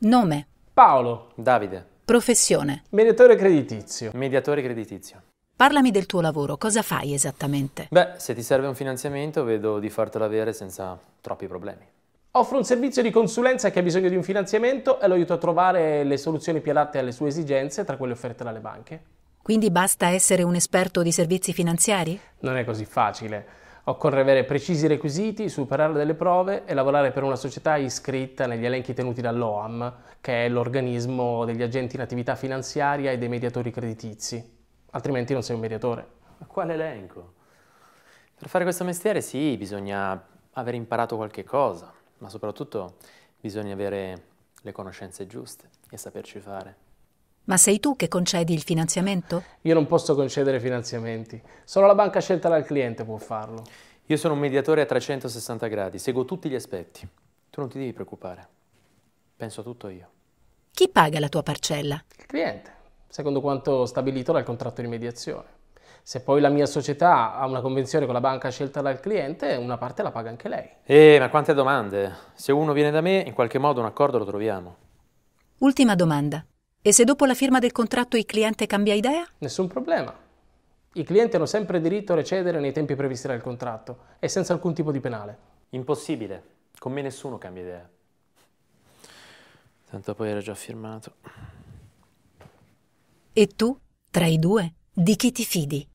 Nome. Paolo. Davide. Professione. Mediatore creditizio. Mediatore creditizio. Parlami del tuo lavoro, cosa fai esattamente? Beh, se ti serve un finanziamento vedo di fartelo avere senza troppi problemi. Offro un servizio di consulenza che ha bisogno di un finanziamento e lo aiuto a trovare le soluzioni più adatte alle sue esigenze tra quelle offerte dalle banche. Quindi basta essere un esperto di servizi finanziari? Non è così facile. Occorre avere precisi requisiti, superare delle prove e lavorare per una società iscritta negli elenchi tenuti dall'OAM, che è l'organismo degli agenti in attività finanziaria e dei mediatori creditizi. Altrimenti non sei un mediatore. Ma quale elenco? Per fare questo mestiere sì, bisogna aver imparato qualche cosa, ma soprattutto bisogna avere le conoscenze giuste e saperci fare. Ma sei tu che concedi il finanziamento? Io non posso concedere finanziamenti, solo la banca scelta dal cliente può farlo. Io sono un mediatore a 360 gradi, seguo tutti gli aspetti. Tu non ti devi preoccupare, penso a tutto io. Chi paga la tua parcella? Il cliente, secondo quanto stabilito dal contratto di mediazione. Se poi la mia società ha una convenzione con la banca scelta dal cliente, una parte la paga anche lei. Eh, ma quante domande! Se uno viene da me, in qualche modo un accordo lo troviamo. Ultima domanda. E se dopo la firma del contratto il cliente cambia idea? Nessun problema. I clienti hanno sempre diritto a recedere nei tempi previsti dal contratto e senza alcun tipo di penale. Impossibile. Con me nessuno cambia idea. Tanto poi era già firmato. E tu, tra i due, di chi ti fidi?